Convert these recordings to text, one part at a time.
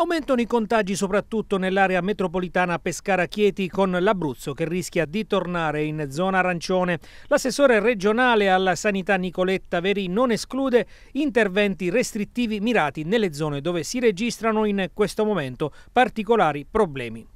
Aumentano i contagi soprattutto nell'area metropolitana Pescara-Chieti con l'Abruzzo che rischia di tornare in zona arancione. L'assessore regionale alla sanità Nicoletta Veri non esclude interventi restrittivi mirati nelle zone dove si registrano in questo momento particolari problemi.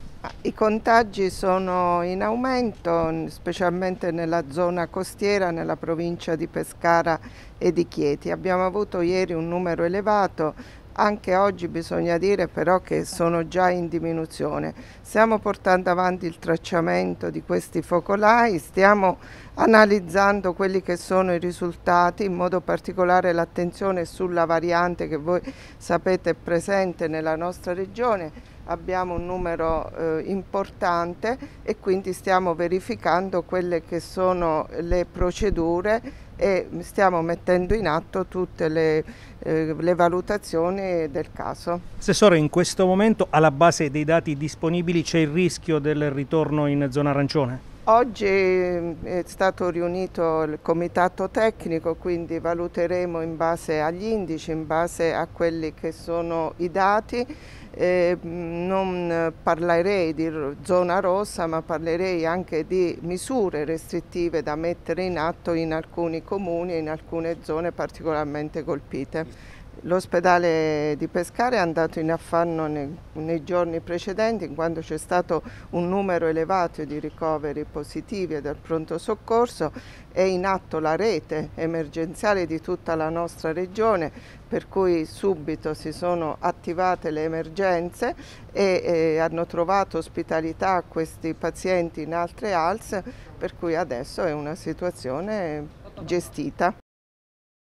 I contagi sono in aumento, specialmente nella zona costiera, nella provincia di Pescara e di Chieti. Abbiamo avuto ieri un numero elevato anche oggi bisogna dire però che sono già in diminuzione. Stiamo portando avanti il tracciamento di questi focolai, stiamo analizzando quelli che sono i risultati, in modo particolare l'attenzione sulla variante che voi sapete è presente nella nostra regione abbiamo un numero eh, importante e quindi stiamo verificando quelle che sono le procedure e stiamo mettendo in atto tutte le, eh, le, valutazioni del caso. Assessore, in questo momento alla base dei dati disponibili c'è il rischio del ritorno in zona arancione? Oggi eh, è stato riunito il comitato tecnico, quindi valuteremo in base agli indici, in base a quelli che sono i dati. Eh, non parlerei di zona rossa, ma parlerei anche di misure restrittive da mettere in atto in alcuni comuni e in alcune zone particolarmente colpite. L'ospedale di Pescare è andato in affanno nei, nei giorni precedenti in quanto c'è stato un numero elevato di ricoveri positivi dal pronto soccorso, è in atto la rete emergenziale di tutta la nostra regione per cui subito si sono attivate le emergenze e eh, hanno trovato ospitalità questi pazienti in altre ALS per cui adesso è una situazione gestita.